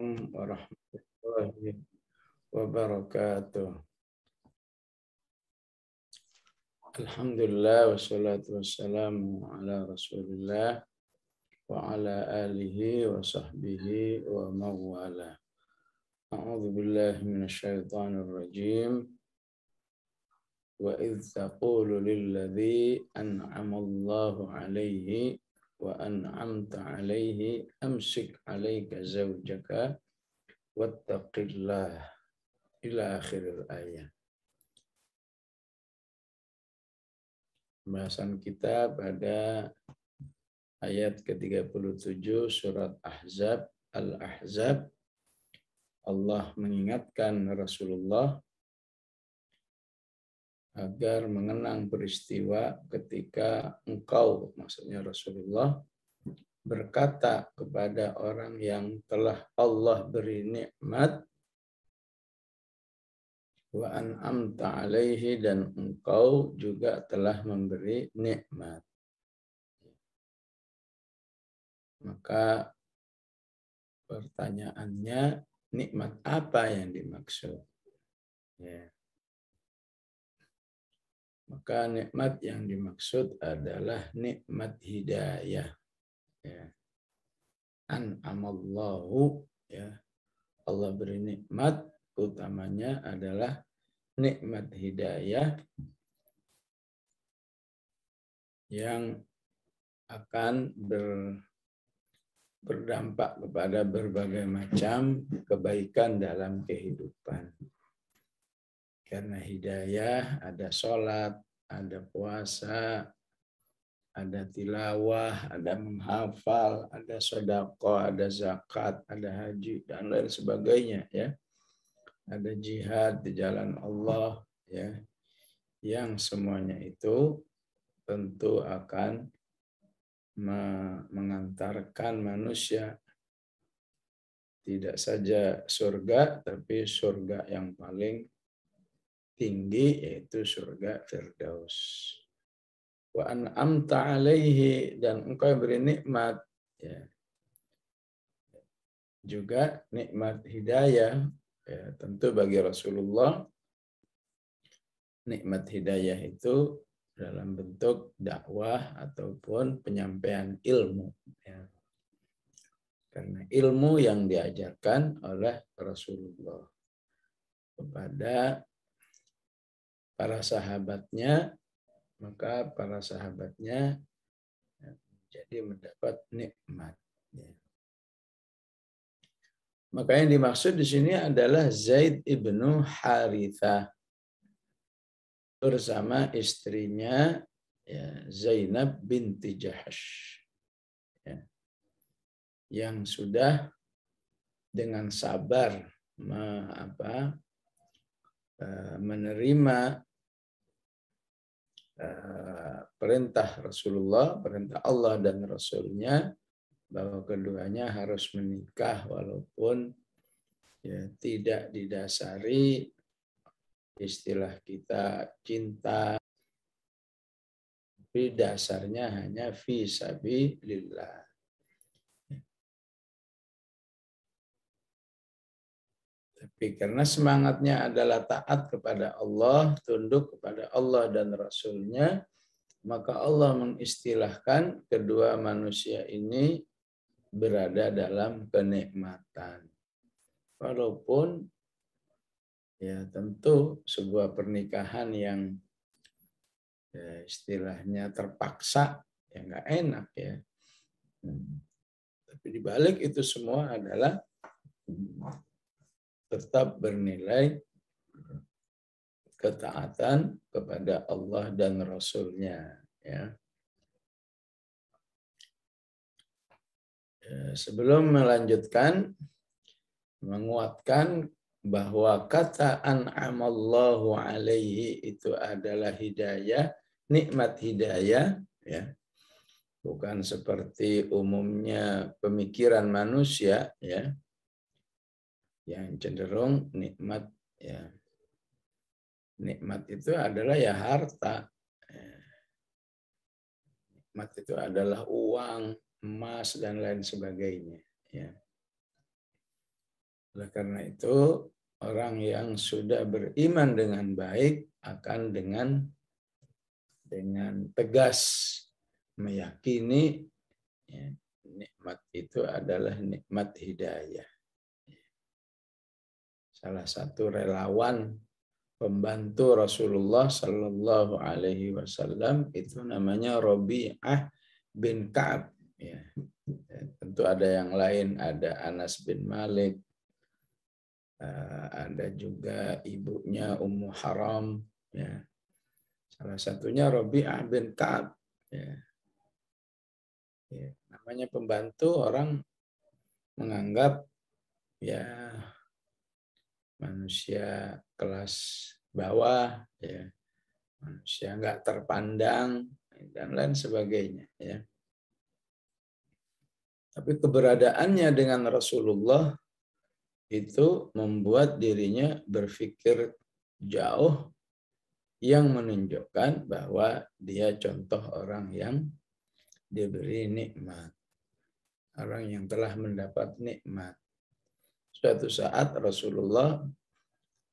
ورحمة الله وبركاته الحمد لله والصلاة والسلام على رسول الله وعلى آله وصحبه ومواله أعوذ بالله من الشيطان الرجيم وإذ تقول للذي أنعم الله عليه وأنعمت عليه أمسك عليك زوجك واتق الله إلى آخر الآية Pembahasan kita pada ayat ke-37 surat Ahzab Al-Ahzab Allah mengingatkan Rasulullah agar mengenang peristiwa ketika engkau, maksudnya Rasulullah, berkata kepada orang yang telah Allah beri nikmat wa an'amta alaihi dan engkau juga telah memberi nikmat. Maka pertanyaannya nikmat apa yang dimaksud? Yeah. Maka nikmat yang dimaksud adalah nikmat hidayah. Ya. amallahu ya. Allah beri nikmat utamanya adalah nikmat hidayah yang akan ber, berdampak kepada berbagai macam kebaikan dalam kehidupan. Karena hidayah ada sholat, ada puasa, ada tilawah, ada menghafal, ada sodako, ada zakat, ada haji, dan lain sebagainya. ya Ada jihad di jalan Allah. ya Yang semuanya itu tentu akan mengantarkan manusia tidak saja surga, tapi surga yang paling tinggi yaitu surga Firdaus. Wa amta alaihi dan engkau beri nikmat ya. juga nikmat hidayah ya, tentu bagi Rasulullah nikmat hidayah itu dalam bentuk dakwah ataupun penyampaian ilmu ya. karena ilmu yang diajarkan oleh Rasulullah kepada para sahabatnya, maka para sahabatnya ya, jadi mendapat nikmat. Ya. Maka yang dimaksud di sini adalah Zaid ibnu Haritha bersama istrinya ya, Zainab binti Jahash yang sudah dengan sabar apa, eh, menerima Eh, perintah Rasulullah, perintah Allah dan Rasulnya bahwa keduanya harus menikah walaupun ya tidak didasari istilah kita cinta tapi dasarnya hanya fi sabilillah. Karena semangatnya adalah taat kepada Allah, tunduk kepada Allah dan Rasulnya, maka Allah mengistilahkan kedua manusia ini berada dalam kenikmatan. Walaupun ya tentu sebuah pernikahan yang ya, istilahnya terpaksa ya nggak enak ya. Hmm. Tapi dibalik itu semua adalah hmm, tetap bernilai ketaatan kepada Allah dan Rasulnya. Ya. ya sebelum melanjutkan, menguatkan bahwa kata an'amallahu alaihi itu adalah hidayah, nikmat hidayah, ya. Bukan seperti umumnya pemikiran manusia, ya yang cenderung nikmat ya nikmat itu adalah ya harta ya. nikmat itu adalah uang emas dan lain sebagainya ya oleh karena itu orang yang sudah beriman dengan baik akan dengan dengan tegas meyakini ya, nikmat itu adalah nikmat hidayah salah satu relawan pembantu Rasulullah Shallallahu Alaihi Wasallam itu namanya Robi'ah bin Kaab. Ya. Tentu ada yang lain, ada Anas bin Malik, eh, ada juga ibunya Ummu Haram. Ya. Salah satunya Robi'ah bin Kaab. Ya. Ya. Namanya pembantu orang menganggap ya manusia kelas bawah ya manusia nggak terpandang dan lain sebagainya ya tapi keberadaannya dengan Rasulullah itu membuat dirinya berpikir jauh yang menunjukkan bahwa dia contoh orang yang diberi nikmat orang yang telah mendapat nikmat Suatu saat Rasulullah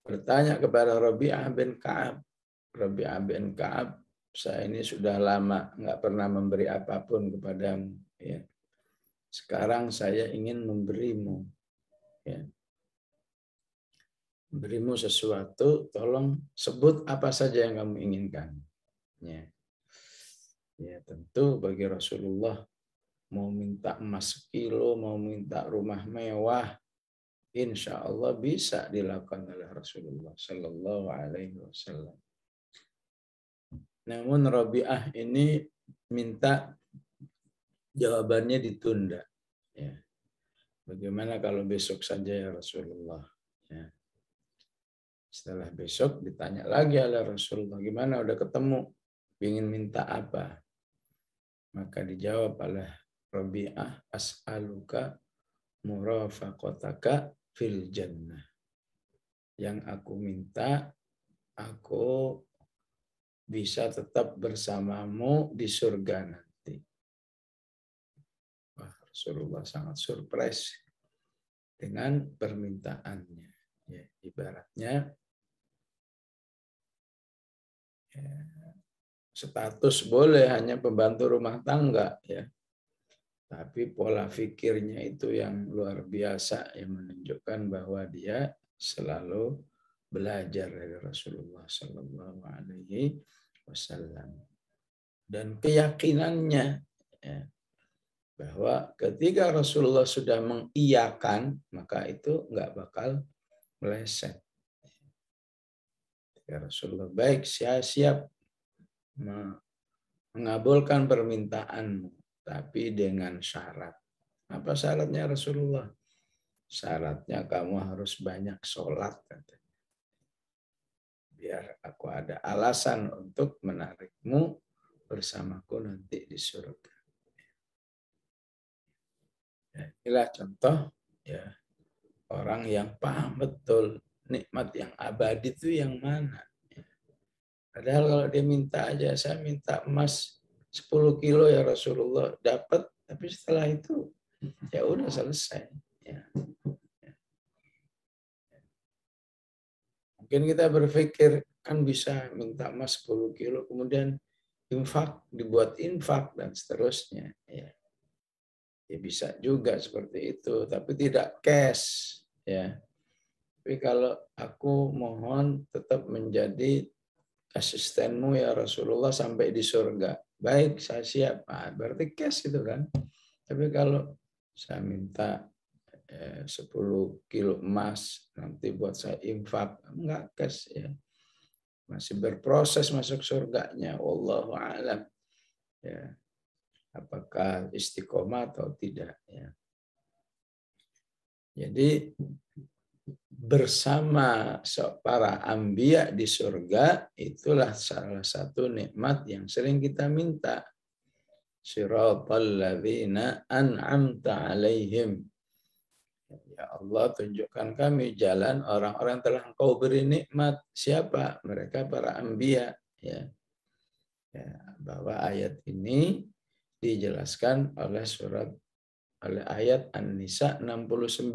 bertanya kepada Rabi'ah bin Ka'ab. Rabi'ah bin Ka'ab, saya ini sudah lama nggak pernah memberi apapun kepadamu. Ya. Sekarang saya ingin memberimu. Ya. Berimu sesuatu, tolong sebut apa saja yang kamu inginkan. Ya. Ya tentu bagi Rasulullah mau minta emas kilo, mau minta rumah mewah, insya Allah bisa dilakukan oleh Rasulullah Shallallahu Alaihi Wasallam. Namun Robiah ini minta jawabannya ditunda. Ya. Bagaimana kalau besok saja ya Rasulullah? Ya. Setelah besok ditanya lagi oleh Rasulullah, gimana udah ketemu? Ingin minta apa? Maka dijawab oleh Robiah, as'aluka murafaqataka fil jannah. Yang aku minta, aku bisa tetap bersamamu di surga nanti. Wah, Rasulullah sangat surprise dengan permintaannya. Ya, ibaratnya ya, status boleh hanya pembantu rumah tangga ya tapi pola pikirnya itu yang luar biasa yang menunjukkan bahwa dia selalu belajar dari Rasulullah Sallallahu Alaihi Wasallam dan keyakinannya ya, bahwa ketika Rasulullah sudah mengiyakan maka itu nggak bakal meleset. Ya, Rasulullah baik saya siap mengabulkan permintaanmu tapi dengan syarat. Apa syaratnya Rasulullah? Syaratnya kamu harus banyak sholat. Katanya. Biar aku ada alasan untuk menarikmu bersamaku nanti di surga. Ya, inilah contoh ya orang yang paham betul nikmat yang abadi itu yang mana. Ya. Padahal kalau dia minta aja, saya minta emas 10 kilo ya Rasulullah dapat tapi setelah itu ya udah selesai ya. mungkin kita berpikir kan bisa minta emas 10 kilo kemudian infak dibuat infak dan seterusnya ya ya bisa juga seperti itu tapi tidak cash ya tapi kalau aku mohon tetap menjadi asistenmu ya Rasulullah sampai di surga baik saya siap nah, berarti cash gitu kan tapi kalau saya minta eh, 10 kilo emas nanti buat saya infak enggak cash ya masih berproses masuk surganya Allah alam ya apakah istiqomah atau tidak ya jadi bersama para ambia di surga itulah salah satu nikmat yang sering kita minta. Siratalladzina an'amta alaihim. Ya Allah tunjukkan kami jalan orang-orang telah engkau beri nikmat. Siapa? Mereka para ambia. Ya. ya bahwa ayat ini dijelaskan oleh surat oleh ayat An-Nisa 69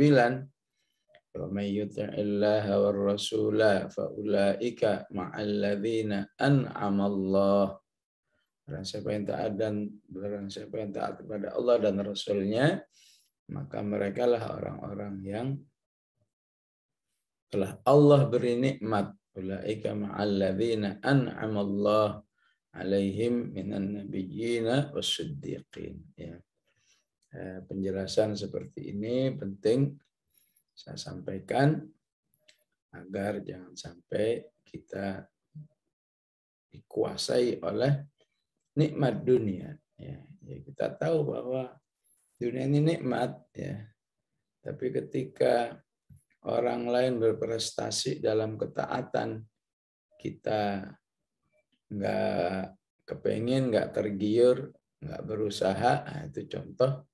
ومن يطع الله والرسول فأولئك مع الذين أنعم الله Barang siapa yang taat dan barang siapa yang taat kepada Allah dan Rasulnya, maka mereka lah orang-orang yang telah Allah beri nikmat. Ulaika ma'alladzina an'amallah alaihim minan nabiyyina wasiddiqin. Ya. Eh, penjelasan seperti ini penting saya sampaikan agar jangan sampai kita dikuasai oleh nikmat dunia. Ya. ya, kita tahu bahwa dunia ini nikmat, ya. Tapi ketika orang lain berprestasi dalam ketaatan, kita nggak kepengen, nggak tergiur, nggak berusaha, nah, itu contoh.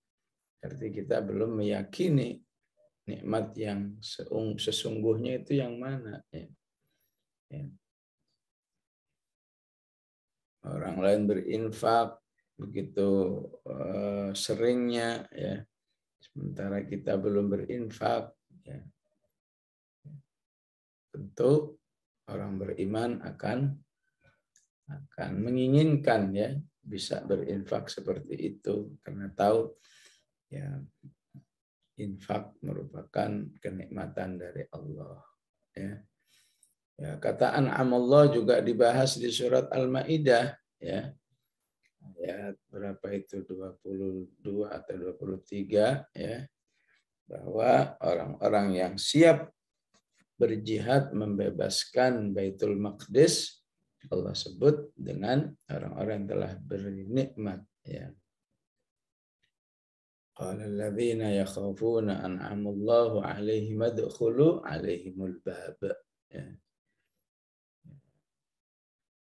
Berarti kita belum meyakini nikmat yang sesungguhnya itu yang mana ya. ya. orang lain berinfak begitu uh, seringnya ya sementara kita belum berinfak ya tentu orang beriman akan akan menginginkan ya bisa berinfak seperti itu karena tahu ya infak merupakan kenikmatan dari Allah. Ya. Ya, kata an'am Allah juga dibahas di surat Al-Maidah ya. Ayat berapa itu 22 atau 23 ya. Bahwa orang-orang yang siap berjihad membebaskan Baitul Maqdis Allah sebut dengan orang-orang yang telah bernikmat ya قال الذين يخافون أنعم الله عليهم ادخلوا عليهم الباب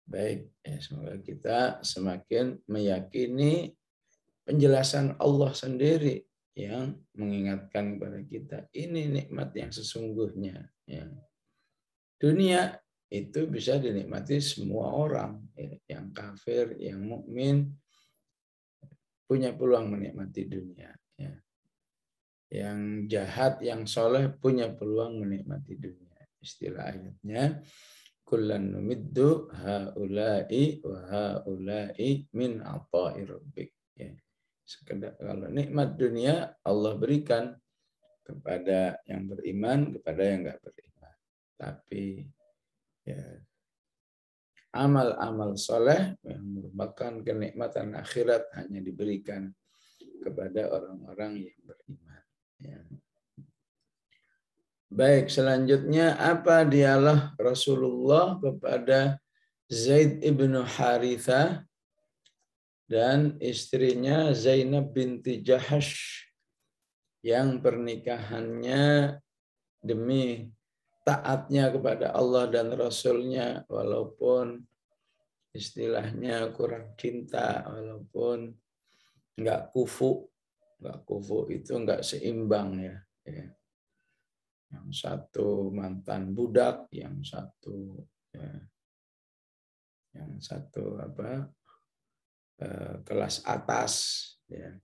Baik, ya, semoga kita semakin meyakini penjelasan Allah sendiri yang mengingatkan kepada kita ini nikmat yang sesungguhnya. Ya. Dunia itu bisa dinikmati semua orang, ya. yang kafir, yang mukmin, punya peluang menikmati dunia. Ya. Yang jahat, yang soleh punya peluang menikmati dunia. Istilah ayatnya, Kullan numiddu haulai wa haulai min atai rabbik. Ya. Sekedar, kalau nikmat dunia Allah berikan kepada yang beriman, kepada yang nggak beriman. Tapi ya amal-amal soleh yang merupakan kenikmatan akhirat hanya diberikan kepada orang-orang yang beriman. Ya. Baik, selanjutnya apa dialah Rasulullah kepada Zaid ibnu Haritha dan istrinya Zainab binti Jahash yang pernikahannya demi taatnya kepada Allah dan Rasulnya, walaupun istilahnya kurang cinta, walaupun nggak kufu, nggak kufu itu nggak seimbang ya. ya. Yang satu mantan budak, yang satu ya, yang satu apa eh, kelas atas ya.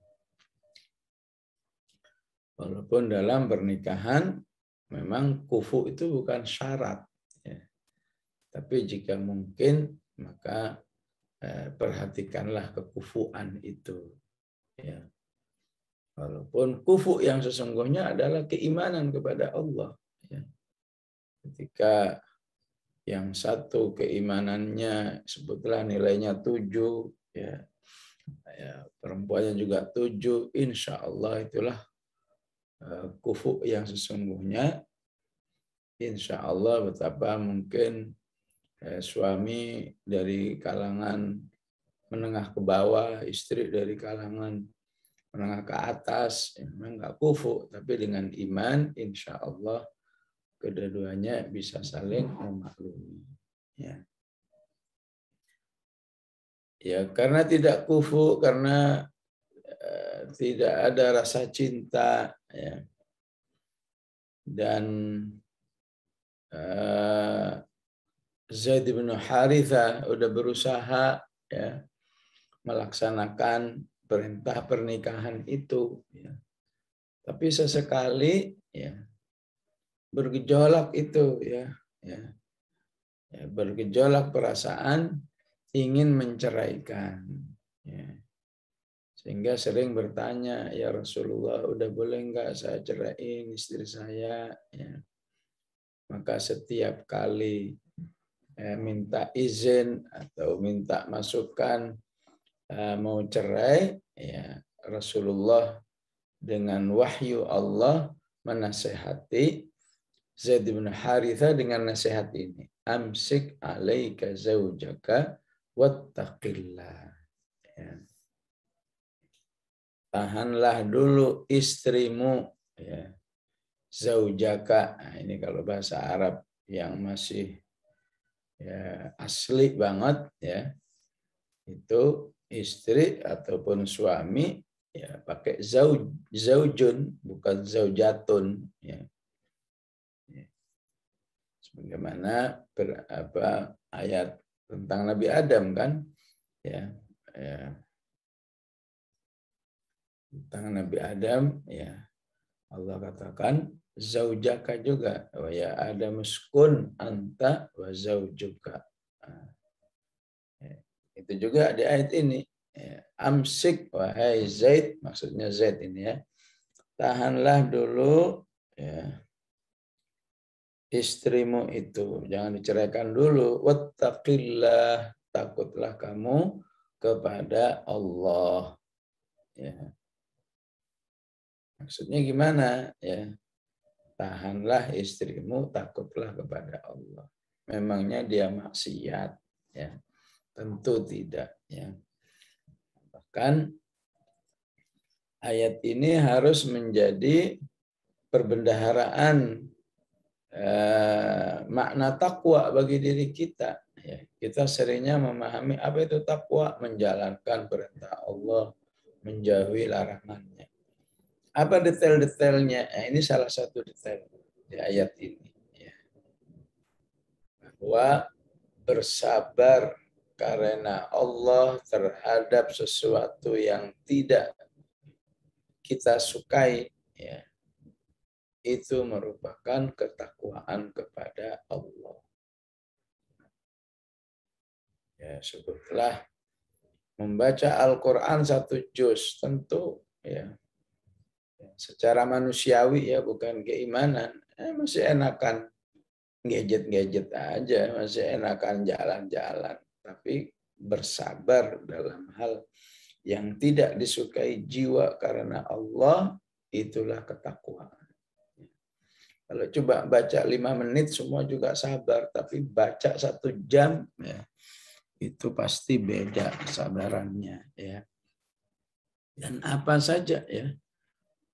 Walaupun dalam pernikahan Memang kufu itu bukan syarat. Ya. Tapi jika mungkin, maka eh, perhatikanlah kekufuan itu. Ya. Walaupun kufu yang sesungguhnya adalah keimanan kepada Allah. Ya. Ketika yang satu keimanannya sebutlah nilainya tujuh, ya, ya perempuannya juga tujuh, insya Allah itulah Eh, kufu yang sesungguhnya, insya Allah betapa mungkin eh, suami dari kalangan menengah ke bawah, istri dari kalangan menengah ke atas, memang nggak kufu, tapi dengan iman, insya Allah kedua-duanya bisa saling memaklumi. Ya. Ya, karena tidak kufu, karena eh, tidak ada rasa cinta ya. dan uh, Zaid bin Haritha udah berusaha ya melaksanakan perintah pernikahan itu ya. tapi sesekali ya bergejolak itu ya ya, ya bergejolak perasaan ingin menceraikan ya. Sehingga sering bertanya, ya Rasulullah, udah boleh nggak saya ceraiin istri saya? Ya. Maka setiap kali eh, minta izin atau minta masukan eh, mau cerai, ya Rasulullah dengan wahyu Allah menasehati Zaid bin Haritha dengan nasihat ini. Amsik alaika zaujaka wattaqillah. tahanlah dulu istrimu ya zaujaka nah, ini kalau bahasa Arab yang masih ya, asli banget ya itu istri ataupun suami ya pakai zauj zaujun bukan zaujatun ya. ya sebagaimana ber, apa ayat tentang Nabi Adam kan ya, ya tentang Nabi Adam ya Allah katakan zaujaka juga wa ya Adam uskun anta wa zaujuka ah. ya. itu juga di ayat ini ya. amsik wahai Zaid maksudnya Zaid ini ya tahanlah dulu ya istrimu itu jangan diceraikan dulu wattaqillah takutlah kamu kepada Allah ya Maksudnya gimana ya? Tahanlah istrimu, takutlah kepada Allah. Memangnya dia maksiat ya? Tentu tidak ya. Bahkan ayat ini harus menjadi perbendaharaan eh, makna takwa bagi diri kita. Ya, kita seringnya memahami apa itu takwa, menjalankan perintah Allah, menjauhi larangannya. Apa detail-detailnya? Nah, ini salah satu detail di ayat ini. Ya. Bahwa bersabar karena Allah terhadap sesuatu yang tidak kita sukai ya itu merupakan ketakwaan kepada Allah. Ya, sebutlah membaca Al-Quran satu juz tentu ya Ya, secara manusiawi ya bukan keimanan eh, masih enakan gadget-gadget aja masih enakan jalan-jalan tapi bersabar dalam hal yang tidak disukai jiwa karena Allah itulah ketakwaan. Ya. Kalau coba baca lima menit semua juga sabar, tapi baca satu jam ya, itu pasti beda kesabarannya ya. Dan apa saja ya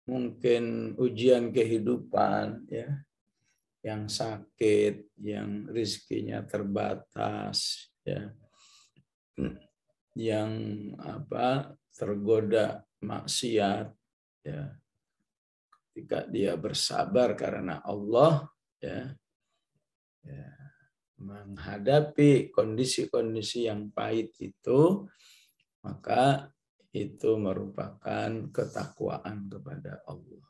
mungkin ujian kehidupan ya yang sakit yang rizkinya terbatas ya yang apa tergoda maksiat ya ketika dia bersabar karena Allah ya, ya menghadapi kondisi-kondisi yang pahit itu maka itu merupakan ketakwaan kepada Allah.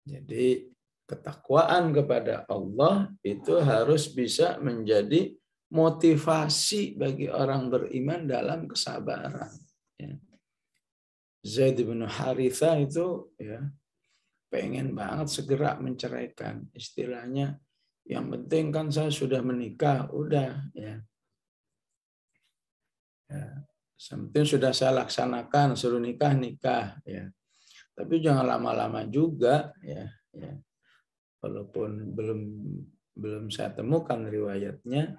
Jadi ketakwaan kepada Allah itu harus bisa menjadi motivasi bagi orang beriman dalam kesabaran. Ya. Zaid bin Haritha itu ya pengen banget segera menceraikan. Istilahnya yang penting kan saya sudah menikah, udah ya Ya. Something sudah saya laksanakan suruh nikah nikah ya. Tapi jangan lama-lama juga ya. ya. Walaupun belum belum saya temukan riwayatnya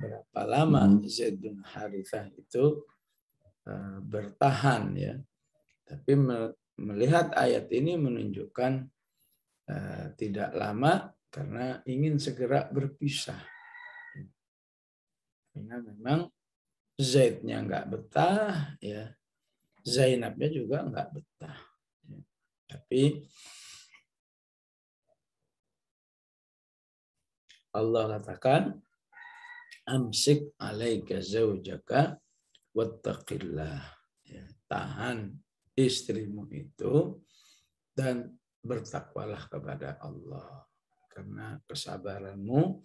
berapa lama hmm. Zaid bin Harithah itu eh, bertahan ya. Tapi melihat ayat ini menunjukkan eh, tidak lama karena ingin segera berpisah. Karena memang Zaidnya nggak betah, ya Zainabnya juga nggak betah. Ya. Tapi Allah katakan, Amsik alaika zaujaka wattaqillah. Ya, tahan istrimu itu dan bertakwalah kepada Allah. Karena kesabaranmu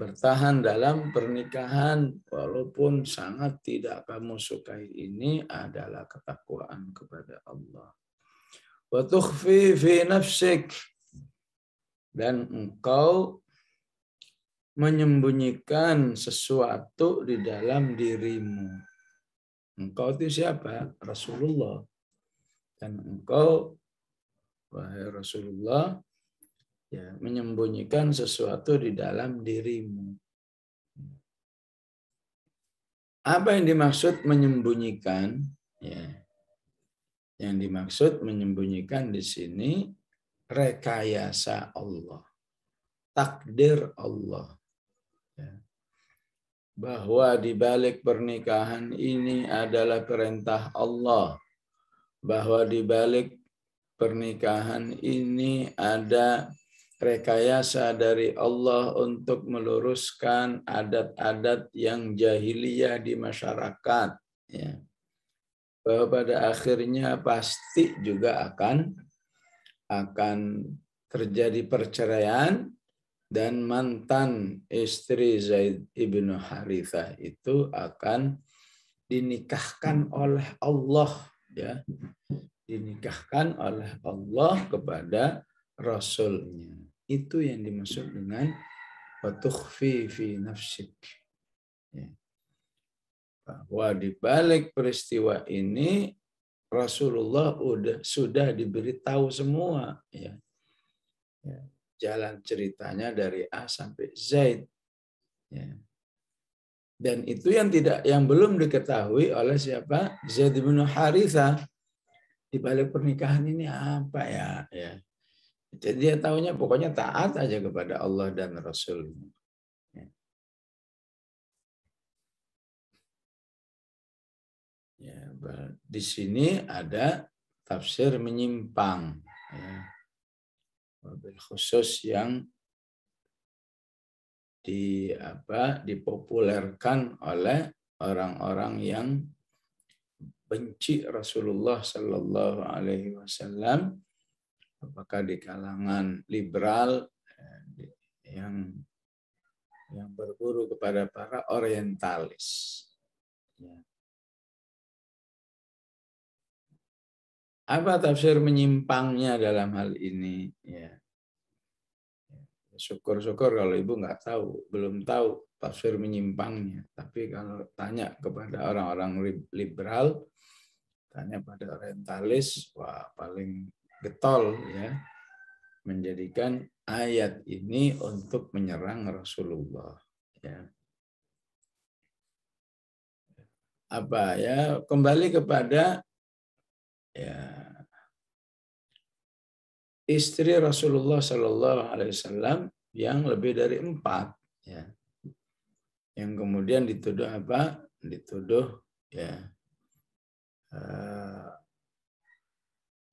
bertahan dalam pernikahan walaupun sangat tidak kamu sukai ini adalah ketakwaan kepada Allah. Wa fi nafsik dan engkau menyembunyikan sesuatu di dalam dirimu. Engkau itu siapa? Rasulullah. Dan engkau, wahai Rasulullah, ya, menyembunyikan sesuatu di dalam dirimu. Apa yang dimaksud menyembunyikan? Ya. Yang dimaksud menyembunyikan di sini rekayasa Allah, takdir Allah. Ya. Bahwa di balik pernikahan ini adalah perintah Allah. Bahwa di balik pernikahan ini ada rekayasa dari Allah untuk meluruskan adat-adat yang jahiliyah di masyarakat. Ya. Bahwa pada akhirnya pasti juga akan akan terjadi perceraian dan mantan istri Zaid ibnu Harithah itu akan dinikahkan oleh Allah ya dinikahkan oleh Allah kepada rasulnya itu yang dimaksud dengan watukhfi fi nafsik. Ya. Bahwa di balik peristiwa ini Rasulullah udah, sudah diberitahu semua. Ya. ya. Jalan ceritanya dari A sampai Z. Ya. Dan itu yang tidak yang belum diketahui oleh siapa? Zaid bin Haritha. Di balik pernikahan ini apa ya? ya. Jadi dia tahunya pokoknya taat aja kepada Allah dan Rasul. Ya, ya di sini ada tafsir menyimpang. Ya. Khusus yang di apa dipopulerkan oleh orang-orang yang benci Rasulullah Shallallahu Alaihi Wasallam apakah di kalangan liberal eh, yang yang berburu kepada para orientalis. Ya. Apa tafsir menyimpangnya dalam hal ini? Ya. ya. Syukur-syukur kalau ibu nggak tahu, belum tahu tafsir menyimpangnya. Tapi kalau tanya kepada orang-orang liberal, tanya pada orientalis, wah paling getol ya menjadikan ayat ini untuk menyerang Rasulullah ya. Apa ya kembali kepada ya istri Rasulullah Shallallahu Alaihi Wasallam yang lebih dari empat ya yang kemudian dituduh apa dituduh ya eh,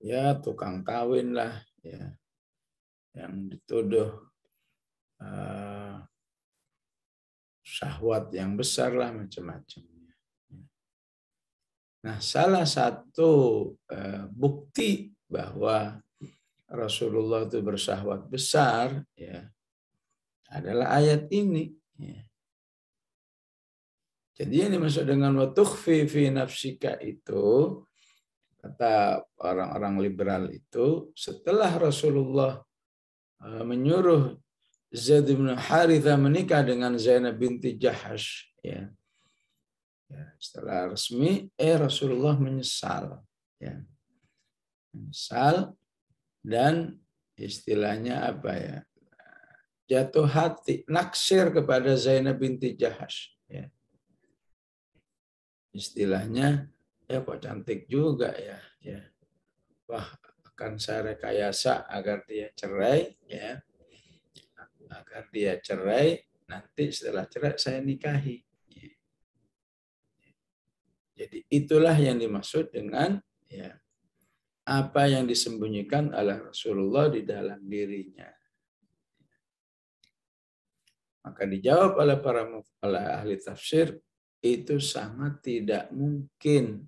ya tukang kawin lah ya yang dituduh uh, syahwat yang besar lah macam-macamnya. Nah salah satu uh, bukti bahwa Rasulullah itu bersahwat besar ya adalah ayat ini. Ya. Jadi ini dimaksud dengan watukhfi fi nafsika itu kata orang-orang liberal itu setelah Rasulullah eh, menyuruh Zaid bin Haritha menikah dengan Zainab binti Jahash ya. ya. setelah resmi eh Rasulullah menyesal ya menyesal dan istilahnya apa ya jatuh hati naksir kepada Zainab binti Jahash ya istilahnya ya kok cantik juga ya ya wah akan saya rekayasa agar dia cerai ya agar dia cerai nanti setelah cerai saya nikahi jadi itulah yang dimaksud dengan ya apa yang disembunyikan oleh Rasulullah di dalam dirinya maka dijawab oleh para oleh ahli tafsir itu sangat tidak mungkin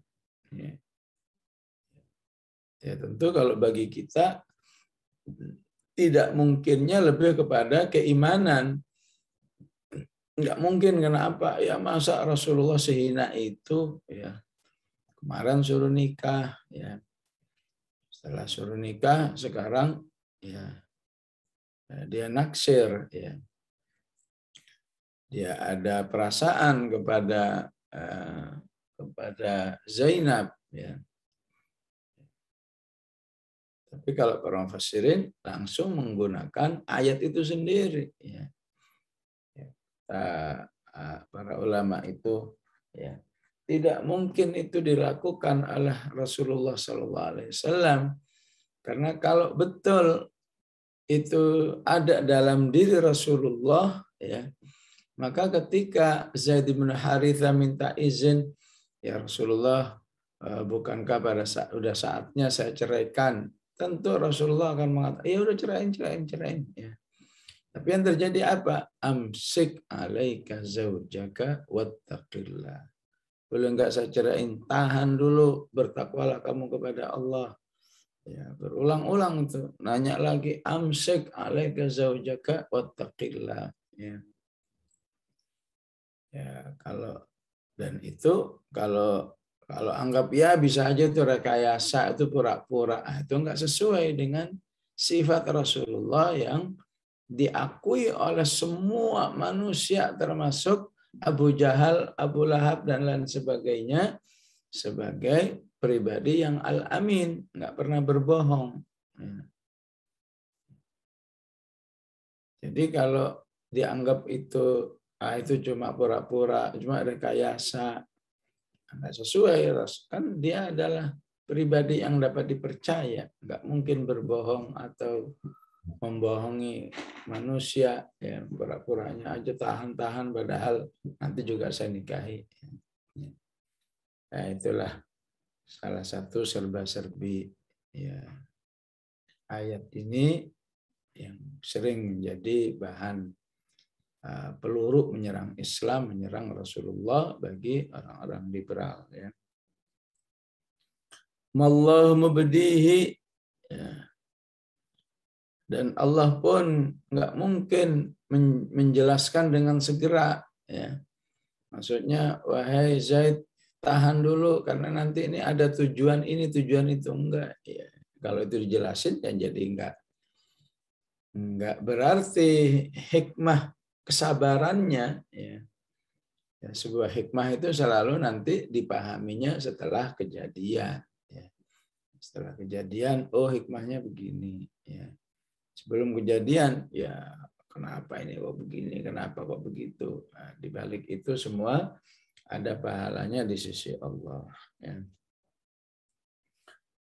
Ya. ya tentu kalau bagi kita tidak mungkinnya lebih kepada keimanan. Enggak mungkin kenapa? Ya masa Rasulullah sehina itu ya kemarin suruh nikah ya setelah suruh nikah sekarang ya dia naksir ya dia ada perasaan kepada eh, kepada Zainab ya. Tapi kalau para mufassirin langsung menggunakan ayat itu sendiri ya. ya para ulama itu ya tidak mungkin itu dilakukan oleh Rasulullah Sallallahu Alaihi Wasallam karena kalau betul itu ada dalam diri Rasulullah ya maka ketika Zaid bin Haritha minta izin Ya Rasulullah, eh, bukankah pada saat udah saatnya saya ceraikan? Tentu Rasulullah akan mengatakan, ya udah ceraiin ceraiin ceraiin Ya. Tapi yang terjadi apa? Amsik alaika zaujaka wattaqillah. Boleh enggak saya ceraiin Tahan dulu, bertakwalah kamu kepada Allah. Ya, berulang-ulang itu. Nanya lagi, amsik alaika zaujaka wattaqillah. Ya. Ya, kalau dan itu kalau kalau anggap ya bisa aja itu rekayasa, itu pura-pura, ah, itu nggak sesuai dengan sifat Rasulullah yang diakui oleh semua manusia termasuk Abu Jahal, Abu Lahab dan lain sebagainya sebagai pribadi yang al-amin, nggak pernah berbohong. Hmm. Jadi kalau dianggap itu ah, itu cuma pura-pura, cuma rekayasa. Nggak sesuai, kan dia adalah pribadi yang dapat dipercaya, nggak mungkin berbohong atau membohongi manusia, ya pura-puranya aja tahan-tahan, padahal nanti juga saya nikahi. Nah, itulah salah satu serba-serbi ya, ayat ini yang sering menjadi bahan Ah, peluru menyerang Islam, menyerang Rasulullah bagi orang-orang liberal. Ya. Mallahu mubdihi ya. dan Allah pun nggak mungkin menjelaskan dengan segera. Ya. Maksudnya, wahai Zaid, tahan dulu karena nanti ini ada tujuan ini, tujuan itu enggak. Ya. Kalau itu dijelasin ya jadi enggak. Enggak berarti hikmah kesabarannya ya. ya sebuah hikmah itu selalu nanti dipahaminya setelah kejadian ya. setelah kejadian oh hikmahnya begini ya sebelum kejadian ya kenapa ini kok begini kenapa kok begitu nah, di balik itu semua ada pahalanya di sisi Allah ya.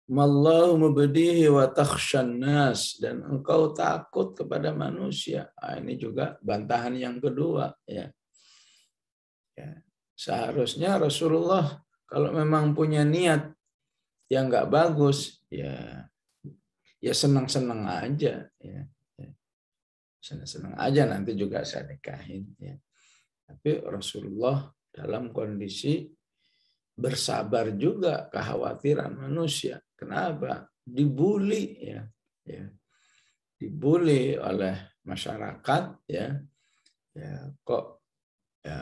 Mallahu mubdihi wa takhshan nas dan engkau takut kepada manusia. Nah, ini juga bantahan yang kedua ya. ya. Seharusnya Rasulullah kalau memang punya niat yang nggak bagus ya ya senang-senang aja ya. ya. Senang-senang aja nanti juga saya nikahin ya. Tapi Rasulullah dalam kondisi bersabar juga kekhawatiran manusia. Kenapa? Dibully ya, ya. dibully oleh masyarakat ya, ya kok ya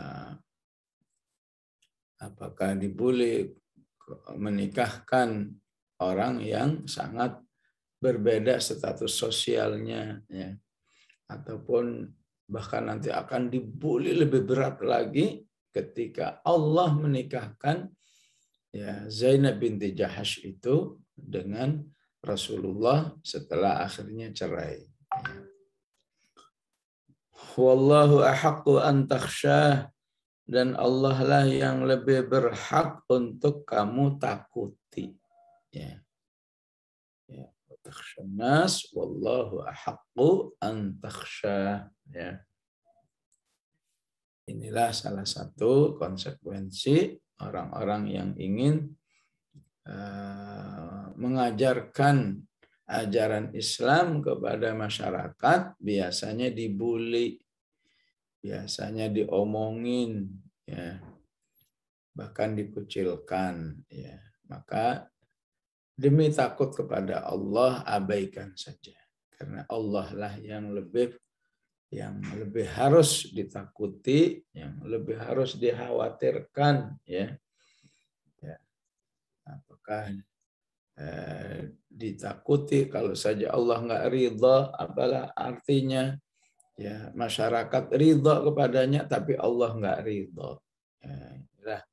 apakah dibully menikahkan orang yang sangat berbeda status sosialnya ya ataupun bahkan nanti akan dibully lebih berat lagi ketika Allah menikahkan ya Zainab binti Jahash itu dengan Rasulullah setelah akhirnya cerai. Wallahu ahaqqu an dan Allah lah yang lebih berhak untuk kamu takuti. Ya. Ya, takhshanas wallahu ahaqqu an Ya. Inilah salah satu konsekuensi orang-orang yang ingin eh, mengajarkan ajaran Islam kepada masyarakat biasanya dibully, biasanya diomongin, ya, bahkan dikucilkan. Ya. Maka demi takut kepada Allah abaikan saja, karena Allah lah yang lebih yang lebih harus ditakuti, yang lebih harus dikhawatirkan, ya. ya. Apakah eh, ditakuti kalau saja Allah nggak ridho, apalah artinya? Ya, masyarakat ridho kepadanya, tapi Allah nggak ridho. Ya, eh,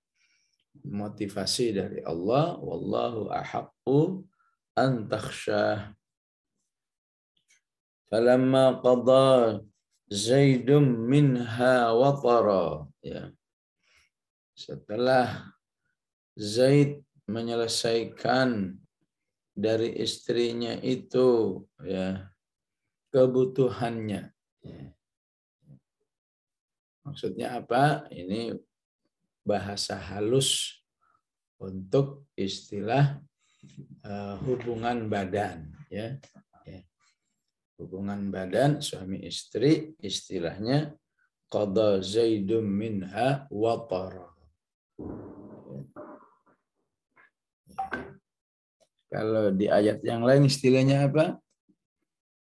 motivasi dari Allah, wallahu ahaqqu an Falamma qadha Zaidum minha watara. Ya. Setelah Zaid menyelesaikan dari istrinya itu ya kebutuhannya. Ya. Maksudnya apa? Ini bahasa halus untuk istilah uh, hubungan badan ya hubungan badan suami istri istilahnya qada zaidun minha watara kalau di ayat yang lain istilahnya apa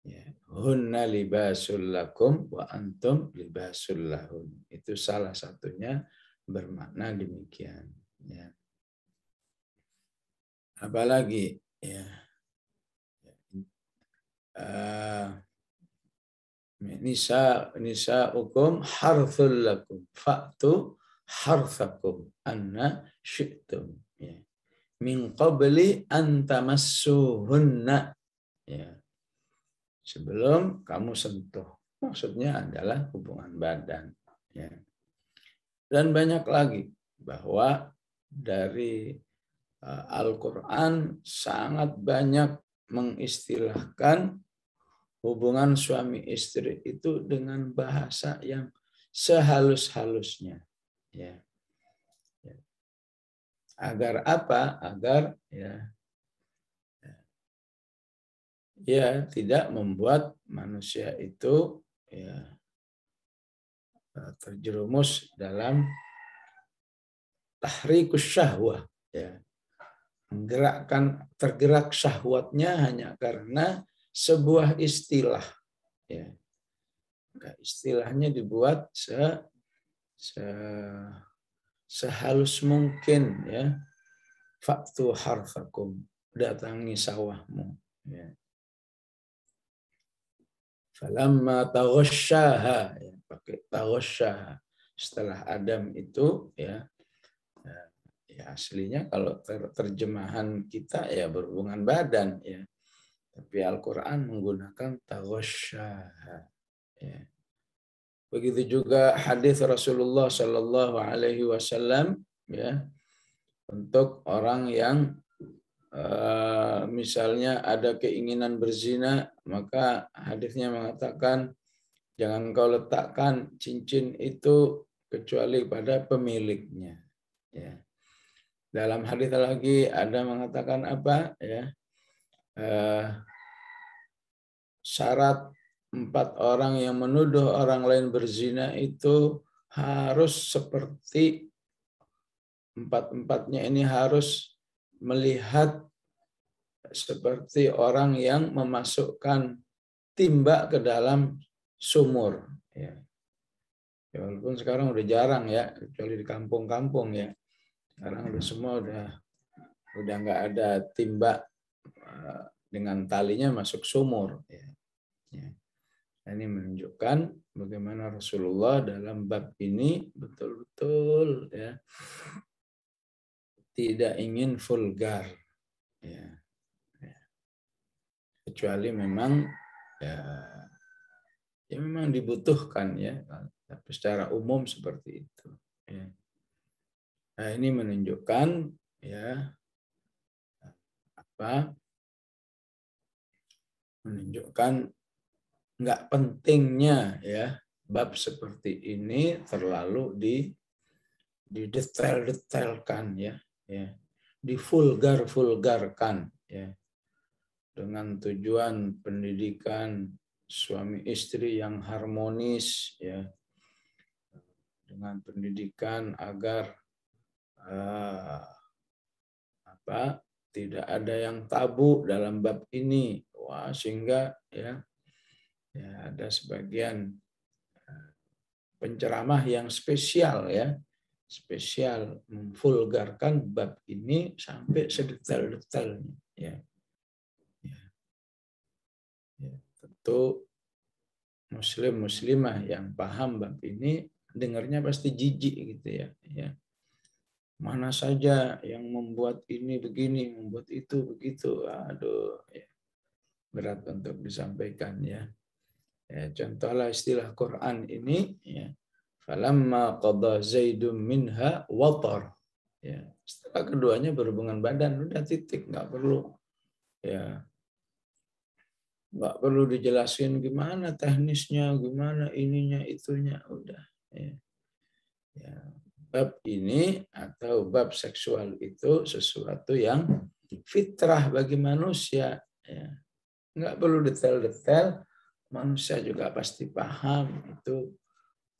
ya, hunna libasul lakum wa antum libasul lahun itu salah satunya bermakna demikian ya apalagi ya Ah. nisa nisa ukum harful lakum fa'tu harfakum anna syi'tum ya. min qabli an tamassuhunna ya. sebelum kamu sentuh maksudnya adalah hubungan badan ya. dan banyak lagi bahwa dari ah, Al-Quran sangat banyak mengistilahkan hubungan suami istri itu dengan bahasa yang sehalus-halusnya. Ya. ya. Agar apa? Agar ya, ya, ya tidak membuat manusia itu ya terjerumus dalam tahrikus syahwah ya Gerakkan tergerak syahwatnya hanya karena sebuah istilah. Ya. Istilahnya dibuat se, se sehalus mungkin ya. Faktu harfakum datangi sawahmu. Ya. Falamma taghasyaha ya, pakai taghasyaha. Setelah Adam itu ya Ya, aslinya kalau ter terjemahan kita ya berhubungan badan ya. Tapi Al-Qur'an menggunakan taghasyaha. Ya. Begitu juga hadis Rasulullah Shallallahu alaihi wasallam ya untuk orang yang uh, misalnya ada keinginan berzina maka hadisnya mengatakan jangan kau letakkan cincin itu kecuali pada pemiliknya ya dalam hadis lagi ada mengatakan apa ya eh, syarat empat orang yang menuduh orang lain berzina itu harus seperti empat empatnya ini harus melihat seperti orang yang memasukkan timba ke dalam sumur ya, ya walaupun sekarang udah jarang ya kecuali di kampung-kampung ya sekarang nah. udah semua udah udah nggak ada timba eh, dengan talinya masuk sumur. Ya. Ya. Nah, ini menunjukkan bagaimana Rasulullah dalam bab ini betul-betul ya tidak ingin vulgar, ya. ya. kecuali memang ya, ya memang dibutuhkan ya, tapi secara umum seperti itu. Ya. Nah, ini menunjukkan ya apa? Menunjukkan nggak pentingnya ya bab seperti ini terlalu di didetail-detailkan ya, ya divulgar-vulgarkan ya dengan tujuan pendidikan suami istri yang harmonis ya dengan pendidikan agar Ah. apa tidak ada yang tabu dalam bab ini. Wah, sehingga ya ya ada sebagian eh, penceramah yang spesial ya spesial memvulgarkan bab ini sampai sedetail-detailnya ya. Ya. ya tentu muslim muslimah yang paham bab ini dengarnya pasti jijik gitu ya ya mana saja yang membuat ini begini, membuat itu begitu. Aduh, ya. berat untuk disampaikan ya. ya contohlah istilah Quran ini ya. Falamma qada Zaidun minha watar. Ya, setelah keduanya berhubungan badan udah titik nggak perlu ya nggak perlu dijelasin gimana teknisnya, gimana ininya, itunya, udah. Ya. Ya bab ini atau bab seksual itu sesuatu yang fitrah bagi manusia. Ya. Nggak perlu detail-detail, manusia juga pasti paham itu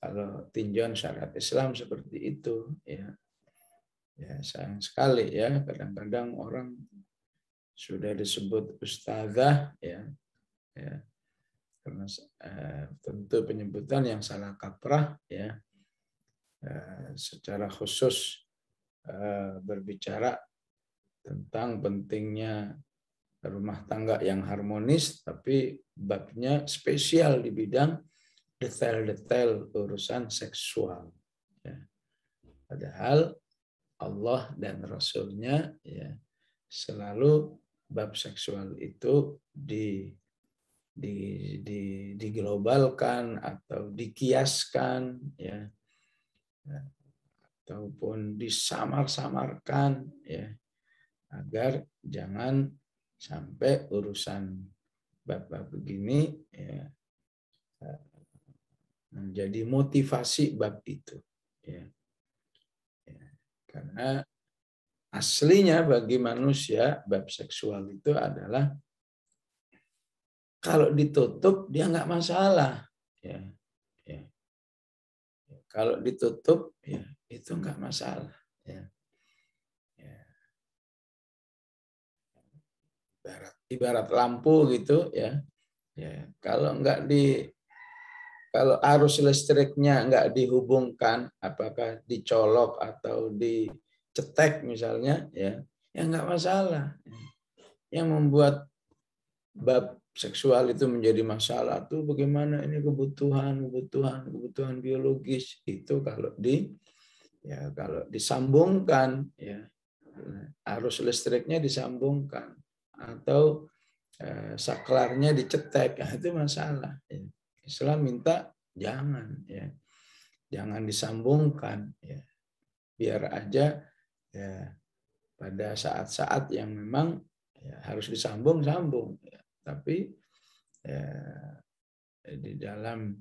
kalau tinjauan syariat Islam seperti itu. Ya, ya sayang sekali ya, kadang-kadang orang sudah disebut ustazah ya, ya karena eh, tentu penyebutan yang salah kaprah ya Eh, secara khusus eh, berbicara tentang pentingnya rumah tangga yang harmonis, tapi babnya spesial di bidang detail-detail urusan seksual. Ya. Padahal Allah dan Rasulnya ya, selalu bab seksual itu di, di, di, diglobalkan atau dikiaskan ya ya, ataupun disamar-samarkan ya agar jangan sampai urusan bapak begini ya, menjadi motivasi bab itu ya. ya karena aslinya bagi manusia bab seksual itu adalah kalau ditutup dia nggak masalah ya kalau ditutup, ya itu hmm. nggak masalah. Ya. Ya. Ibarat, ibarat lampu gitu ya. Ya, kalau nggak di kalau arus listriknya nggak dihubungkan, apakah dicolok atau dicetek misalnya, ya, ya nggak masalah. Yang membuat bab seksual itu menjadi masalah tuh bagaimana ini kebutuhan kebutuhan kebutuhan biologis itu kalau di ya kalau disambungkan ya arus listriknya disambungkan atau eh, saklarnya dicetek nah, itu masalah ya. Islam minta jangan ya jangan disambungkan ya biar aja ya pada saat-saat yang memang ya, harus disambung sambung tapi ya, di dalam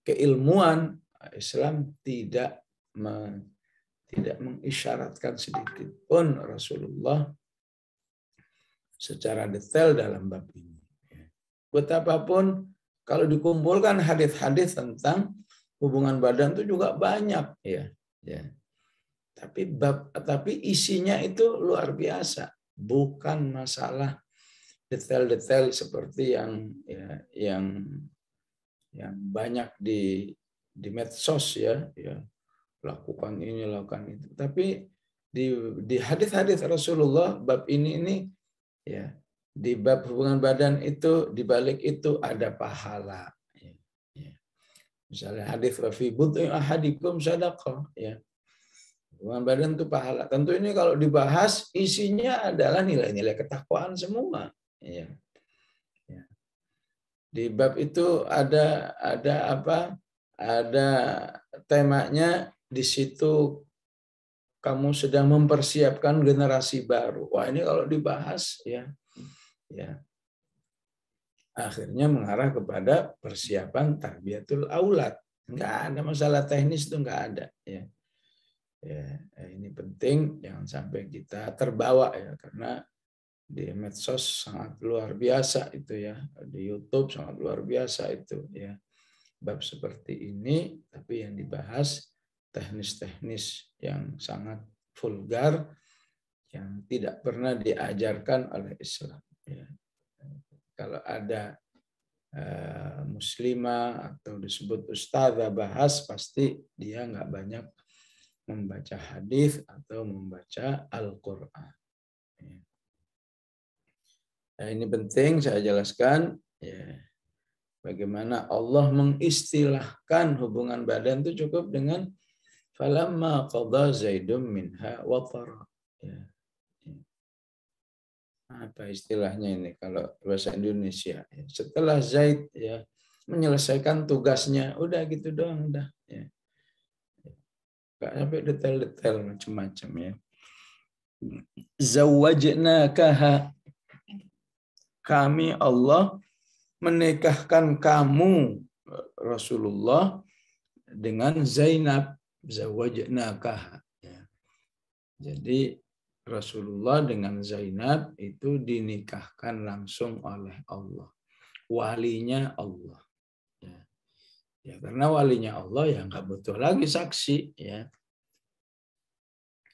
keilmuan Islam tidak me, tidak mengisyaratkan sedikit pun Rasulullah secara detail dalam bab ini. Ya. Betapapun kalau dikumpulkan hadis-hadis tentang hubungan badan itu juga banyak ya, ya. Tapi bab tapi isinya itu luar biasa, bukan masalah detail-detail seperti yang ya, yang yang banyak di di medsos ya, ya lakukan ini lakukan itu. Tapi di di hadis-hadis Rasulullah bab ini ini ya di bab hubungan badan itu di balik itu ada pahala. Ya, ya. Misalnya hadis Rafi butuh ahadikum sadaqah ya. Hubungan badan itu pahala. Tentu ini kalau dibahas isinya adalah nilai-nilai ketakwaan semua. Ya. ya. Di bab itu ada ada apa? Ada temanya di situ kamu sedang mempersiapkan generasi baru. Wah, ini kalau dibahas ya. Ya. Akhirnya mengarah kepada persiapan tarbiyatul aulad. Enggak ada masalah teknis itu enggak ada ya. Ya, ini penting jangan sampai kita terbawa ya karena di medsos sangat luar biasa itu ya di YouTube sangat luar biasa itu ya bab seperti ini tapi yang dibahas teknis-teknis yang sangat vulgar yang tidak pernah diajarkan oleh Islam ya. kalau ada eh, muslimah atau disebut ustazah bahas pasti dia nggak banyak membaca hadis atau membaca Al-Qur'an ya. Nah, ini penting saya jelaskan. Ya. Bagaimana Allah mengistilahkan hubungan badan itu cukup dengan falamma qadza zaidum minha watara. Ya. ya. Apa istilahnya ini kalau bahasa Indonesia? Ya, setelah Zaid ya menyelesaikan tugasnya, udah gitu doang udah. Ya. Gak sampai detail-detail macam-macam ya. Zawajnakaha kami Allah menikahkan kamu Rasulullah dengan Zainab zawajnakah. Ya. Jadi Rasulullah dengan Zainab itu dinikahkan langsung oleh Allah. Walinya Allah. Ya, ya karena walinya Allah ya nggak butuh lagi saksi ya.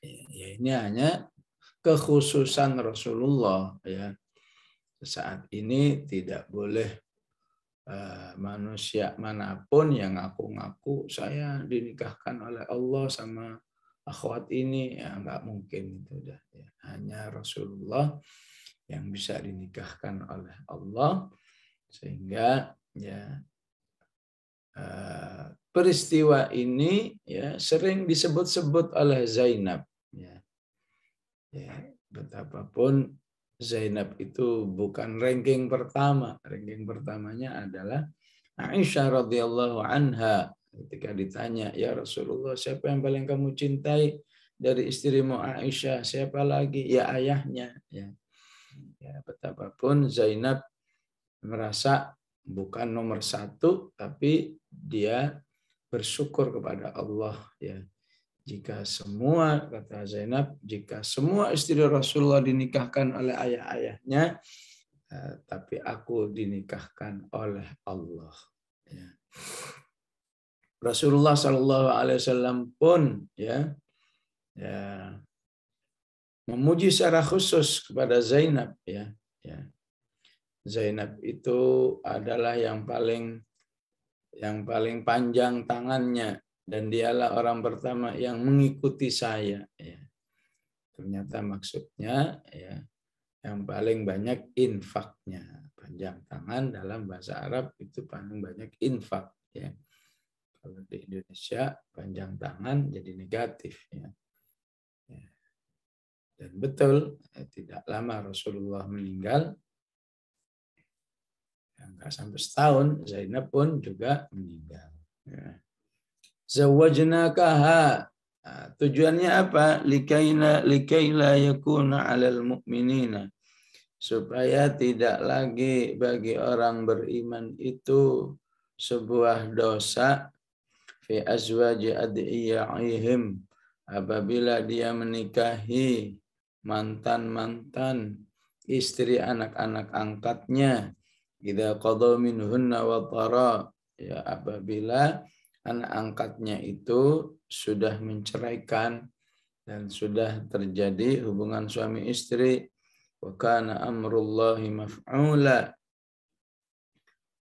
Ya, ya ini hanya kekhususan Rasulullah ya saat ini tidak boleh eh, manusia manapun yang ngaku-ngaku saya dinikahkan oleh Allah sama akhwat ini ya nggak mungkin itu dah ya. hanya Rasulullah yang bisa dinikahkan oleh Allah sehingga ya eh, peristiwa ini ya sering disebut-sebut oleh Zainab ya, ya betapapun Zainab itu bukan ranking pertama. Ranking pertamanya adalah Aisyah radhiyallahu anha. Ketika ditanya, "Ya Rasulullah, siapa yang paling kamu cintai dari istrimu Aisyah? Siapa lagi?" "Ya ayahnya." Ya. Ya, betapapun Zainab merasa bukan nomor satu, tapi dia bersyukur kepada Allah ya jika semua, kata Zainab, jika semua istri Rasulullah dinikahkan oleh ayah-ayahnya, eh, tapi aku dinikahkan oleh Allah. Ya. Rasulullah Shallallahu Alaihi Wasallam pun ya, ya memuji secara khusus kepada Zainab ya, ya. Zainab itu adalah yang paling yang paling panjang tangannya dan dialah orang pertama yang mengikuti saya. Ya. Ternyata maksudnya ya yang paling banyak infaknya panjang tangan dalam bahasa Arab itu paling banyak infak ya kalau di Indonesia panjang tangan jadi negatif ya, ya. dan betul ya, tidak lama Rasulullah meninggal ya, enggak sampai setahun Zainab pun juga meninggal ya zawajnakaha ah, tujuannya apa? Likaila likaila yakuna alal mu'minina. Supaya tidak lagi bagi orang beriman itu sebuah dosa fi azwaji adiyaihim apabila dia menikahi mantan-mantan istri anak-anak angkatnya idza qadha minhunna wa ya apabila anak angkatnya itu sudah menceraikan dan sudah terjadi hubungan suami istri wa amrullahi maf'ula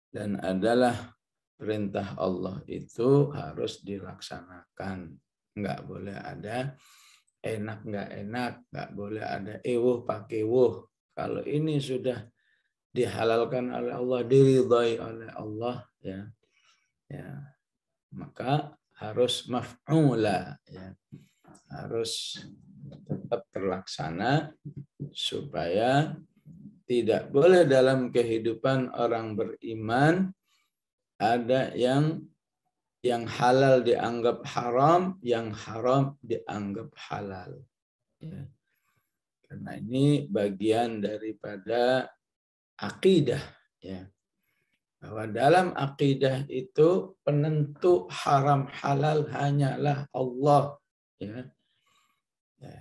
dan adalah perintah Allah itu harus dilaksanakan nggak boleh ada enak nggak enak nggak boleh ada ewuh pakai wuh kalau ini sudah dihalalkan oleh Allah diridhai oleh Allah ya ya maka harus maf'ula ya. harus tetap terlaksana supaya tidak boleh dalam kehidupan orang beriman ada yang yang halal dianggap haram, yang haram dianggap halal. Ya. Karena ini bagian daripada akidah. Ya bahwa dalam akidah itu penentu haram halal hanyalah Allah ya. ya.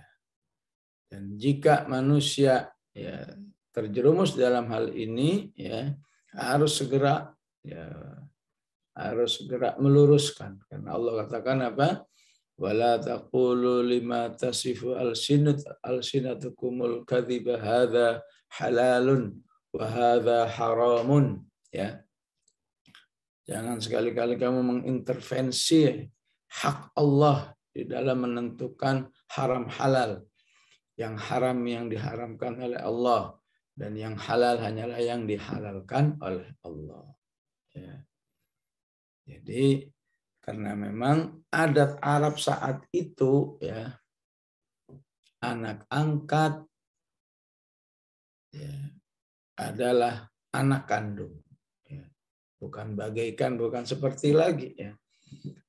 Dan jika manusia ya terjerumus dalam hal ini ya harus segera ya harus segera meluruskan karena Allah katakan apa wala taqulu lima tasifu alsinat alsinatukumul kadhiba hadza halalun wa hadza haramun Ya. Jangan sekali-kali kamu mengintervensi hak Allah di dalam menentukan haram halal. Yang haram yang diharamkan oleh Allah dan yang halal hanyalah yang dihalalkan oleh Allah. Ya. Jadi karena memang adat Arab saat itu ya anak angkat ya, adalah anak kandung bukan bagaikan, bukan seperti lagi ya.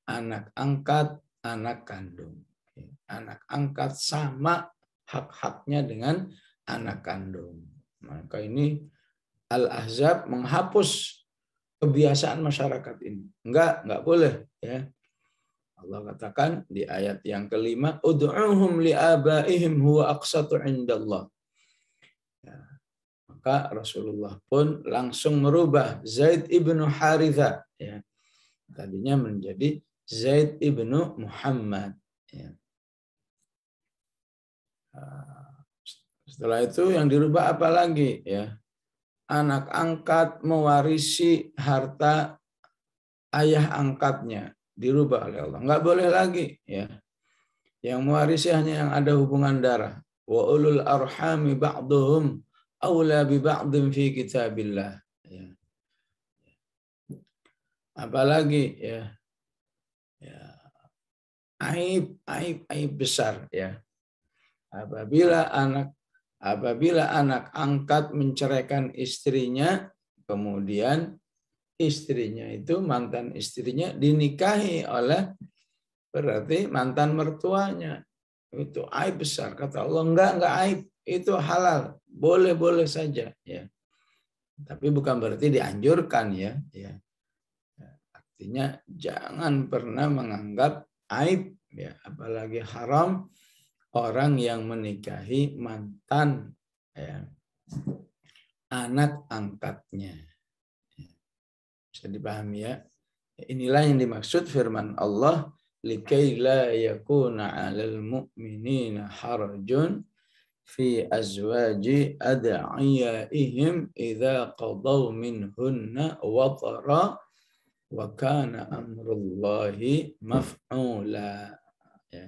Anak angkat, anak kandung. Anak angkat sama hak-haknya dengan anak kandung. Maka ini Al-Ahzab menghapus kebiasaan masyarakat ini. Enggak, enggak boleh ya. Allah katakan di ayat yang kelima, "Ud'uhum abaihim huwa aqsatu 'indallah." Maka Rasulullah pun langsung merubah Zaid ibnu Haritha. Ya. Tadinya menjadi Zaid ibnu Muhammad. Ya. Ah, setelah itu yang dirubah apa lagi? Ya. Anak angkat mewarisi harta ayah angkatnya dirubah oleh Allah. Nggak boleh lagi ya. Yang mewarisi hanya yang ada hubungan darah. Wa ulul arhami ba'duhum aula bi ba'dhin fi kitabillah ya. apalagi ya ya aib aib aib besar ya apabila anak apabila anak angkat menceraikan istrinya kemudian istrinya itu mantan istrinya dinikahi oleh berarti mantan mertuanya itu aib besar kata Allah enggak enggak aib itu halal, boleh-boleh saja ya. Tapi bukan berarti dianjurkan ya, ya. Artinya jangan pernah menganggap aib ya, apalagi haram orang yang menikahi mantan ya, anak angkatnya. Ya. Bisa dipahami ya. Inilah yang dimaksud firman Allah likai la yakuna 'alal mu'minina harjun fi azwaji ad'iyaihim idza qadaw minhunna watara wa kana amrullahi maf'ula ya.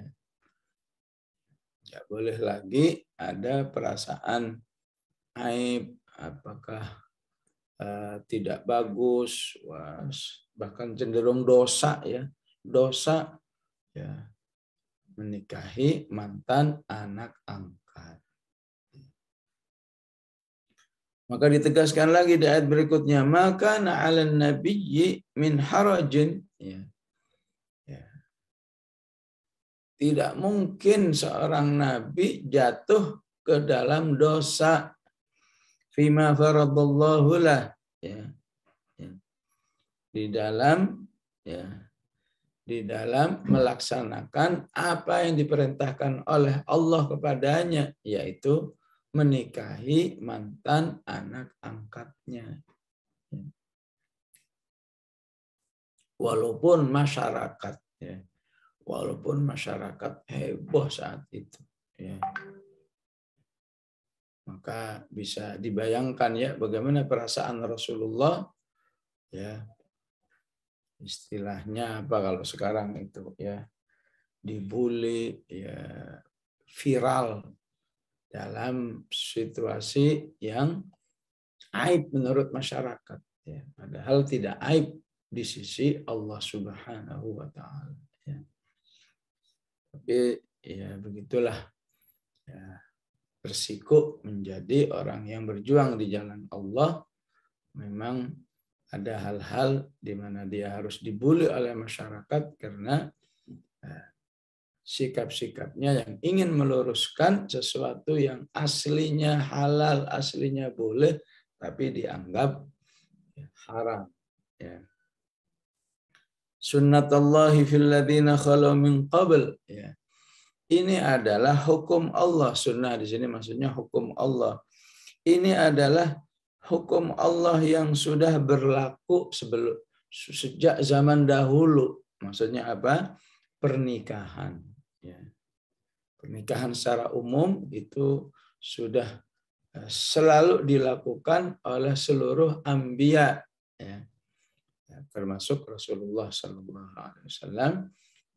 ya boleh lagi ada perasaan aib apakah uh, tidak bagus was bahkan cenderung dosa ya dosa ya menikahi mantan anak angkat Maka ditegaskan lagi di ayat berikutnya, maka na'alan nabiyyi min harajin. Ya. Ya. Tidak mungkin seorang nabi jatuh ke dalam dosa. Fima faradallahu Ya. Ya. Di dalam ya, di dalam melaksanakan apa yang diperintahkan oleh Allah kepadanya, yaitu menikahi mantan anak angkatnya. Ya. Walaupun masyarakat, ya, walaupun masyarakat heboh saat itu, ya, maka bisa dibayangkan ya bagaimana perasaan Rasulullah, ya istilahnya apa kalau sekarang itu ya dibully ya viral dalam situasi yang aib menurut masyarakat. Ya. Padahal tidak aib di sisi Allah Subhanahu wa Ta'ala. Ya. Tapi ya begitulah. Ya, bersiku menjadi orang yang berjuang di jalan Allah memang ada hal-hal di mana dia harus dibully oleh masyarakat karena sikap-sikapnya yang ingin meluruskan sesuatu yang aslinya halal, aslinya boleh, tapi dianggap ya, haram. Ya. Sunnatullahi fil ladina khalau min qabl. Ya. Ini adalah hukum Allah. Sunnah di sini maksudnya hukum Allah. Ini adalah hukum Allah yang sudah berlaku sebelum sejak zaman dahulu. Maksudnya apa? Pernikahan. Ya. Pernikahan secara umum itu sudah eh, selalu dilakukan oleh seluruh ambia, ya. ya. termasuk Rasulullah Sallallahu Alaihi Wasallam.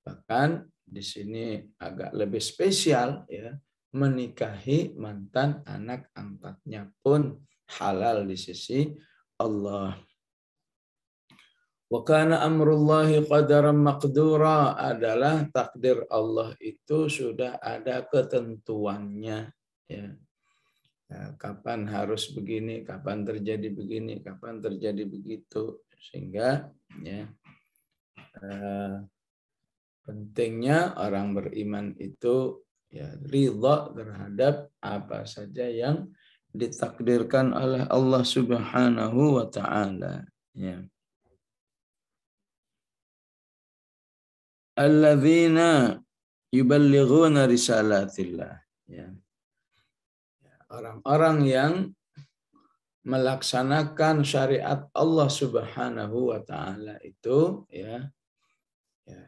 Bahkan di sini agak lebih spesial, ya, menikahi mantan anak angkatnya pun halal di sisi Allah. Wakana amrullahi qadaran maqdura adalah takdir Allah itu sudah ada ketentuannya ya. ya. Kapan harus begini, kapan terjadi begini, kapan terjadi begitu sehingga ya eh, pentingnya orang beriman itu ya ridha terhadap apa saja yang ditakdirkan oleh Allah Subhanahu wa taala ya. alladzina yuballighuna risalatillah ya orang-orang yang melaksanakan syariat Allah Subhanahu wa taala itu ya, ya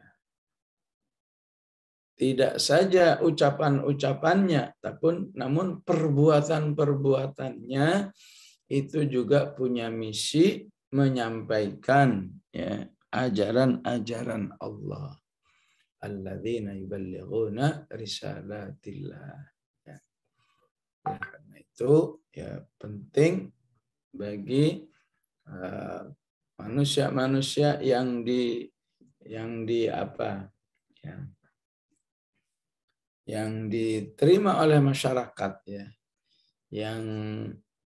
tidak saja ucapan-ucapannya tapi namun perbuatan-perbuatannya itu juga punya misi menyampaikan ya ajaran-ajaran Allah alladzina yuballighuna risalatillah. Ya. ya. Karena itu ya penting bagi eh, manusia-manusia uh, yang di yang di apa ya yang diterima oleh masyarakat ya yang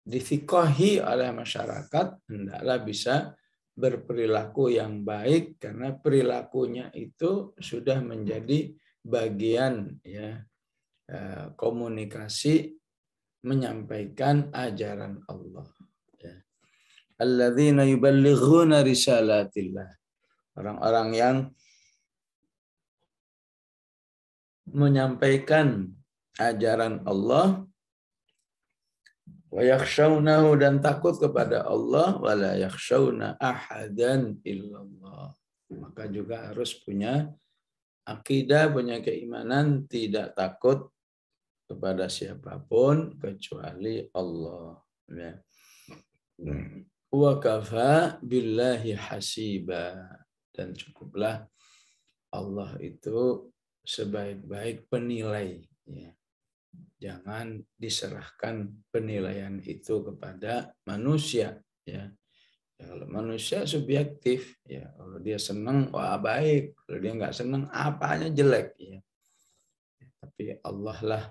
disikahi oleh masyarakat hendaklah bisa berperilaku yang baik karena perilakunya itu sudah menjadi bagian ya eh, komunikasi menyampaikan ajaran Allah. Ya. Alladzina yuballighuna risalatillah. Orang-orang yang menyampaikan ajaran Allah Wayakhshawnahu dan takut kepada Allah wala yakhshawna ahadan illallah. Maka juga harus punya akidah, punya keimanan, tidak takut kepada siapapun kecuali Allah. Ya. Wa kafa billahi hasiba dan cukuplah Allah itu sebaik-baik penilai. Ya jangan diserahkan penilaian itu kepada manusia ya. ya kalau manusia subjektif ya kalau dia senang wah baik kalau dia nggak senang apanya jelek ya. ya tapi Allah lah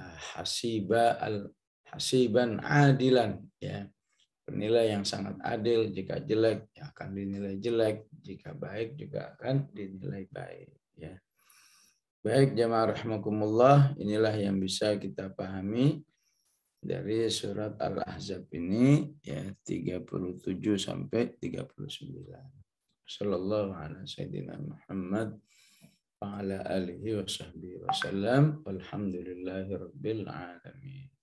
ah, hasiba al hasiban adilan ya penilai yang sangat adil jika jelek ya akan dinilai jelek jika baik juga akan dinilai baik ya Baik jemaah rahmakumullah, inilah yang bisa kita pahami dari surat Al-Ahzab ini ya 37 sampai 39. Sallallahu alaihi sayyidina Muhammad wa ala alihi wa sahbihi wasallam. Alhamdulillahirabbil alamin.